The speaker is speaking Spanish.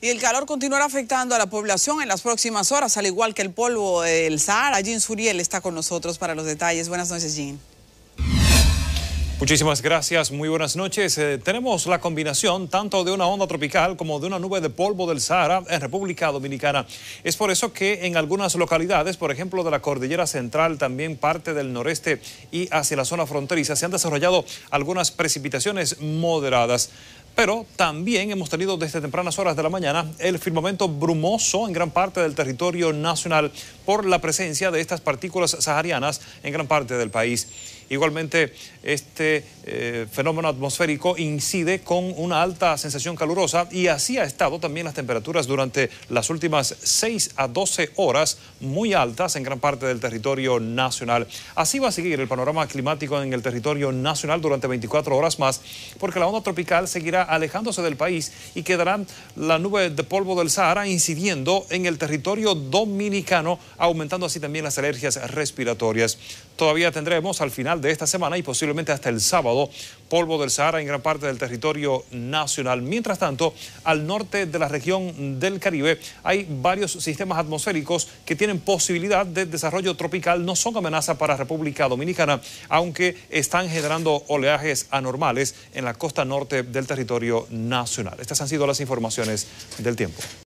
Y el calor continuará afectando a la población en las próximas horas, al igual que el polvo del eh, Sahara. Jean Suriel está con nosotros para los detalles. Buenas noches, Jean. Muchísimas gracias, muy buenas noches. Eh, tenemos la combinación tanto de una onda tropical como de una nube de polvo del Sahara en República Dominicana. Es por eso que en algunas localidades, por ejemplo de la cordillera central, también parte del noreste y hacia la zona fronteriza, se han desarrollado algunas precipitaciones moderadas. Pero también hemos tenido desde tempranas horas de la mañana el firmamento brumoso en gran parte del territorio nacional por la presencia de estas partículas saharianas en gran parte del país. Igualmente, este eh, fenómeno atmosférico incide con una alta sensación calurosa y así ha estado también las temperaturas durante las últimas 6 a 12 horas muy altas en gran parte del territorio nacional. Así va a seguir el panorama climático en el territorio nacional durante 24 horas más porque la onda tropical seguirá alejándose del país y quedarán la nube de polvo del Sahara incidiendo en el territorio dominicano, aumentando así también las alergias respiratorias. Todavía tendremos al final de esta semana y posiblemente hasta el sábado, polvo del Sahara en gran parte del territorio nacional. Mientras tanto, al norte de la región del Caribe hay varios sistemas atmosféricos que tienen posibilidad de desarrollo tropical, no son amenaza para República Dominicana, aunque están generando oleajes anormales en la costa norte del territorio nacional. Estas han sido las informaciones del tiempo.